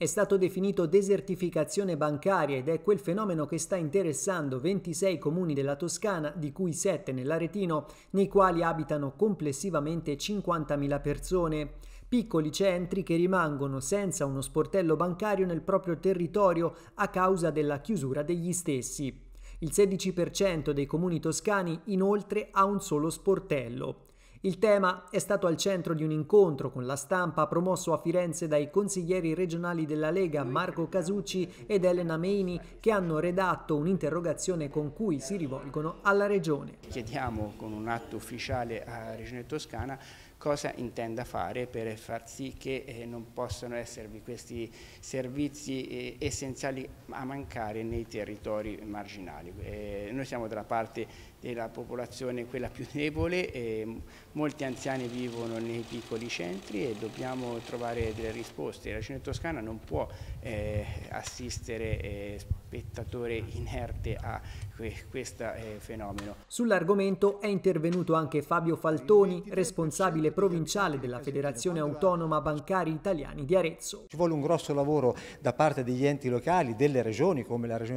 È stato definito desertificazione bancaria ed è quel fenomeno che sta interessando 26 comuni della Toscana, di cui 7 nell'Aretino, nei quali abitano complessivamente 50.000 persone. Piccoli centri che rimangono senza uno sportello bancario nel proprio territorio a causa della chiusura degli stessi. Il 16% dei comuni toscani inoltre ha un solo sportello. Il tema è stato al centro di un incontro con la stampa promosso a Firenze dai consiglieri regionali della Lega Marco Casucci ed Elena Meini che hanno redatto un'interrogazione con cui si rivolgono alla Regione. Chiediamo con un atto ufficiale alla Regione Toscana cosa intenda fare per far sì che eh, non possano esservi questi servizi eh, essenziali a mancare nei territori marginali. Eh, noi siamo dalla parte della popolazione quella più debole Molti anziani vivono nei piccoli centri e dobbiamo trovare delle risposte. La Cina Toscana non può eh, assistere eh, spettatore inerte a que questo eh, fenomeno. Sull'argomento è intervenuto anche Fabio Faltoni, responsabile provinciale della Federazione Autonoma Bancari Italiani di Arezzo. Ci vuole un grosso lavoro da parte degli enti locali, delle regioni come la regione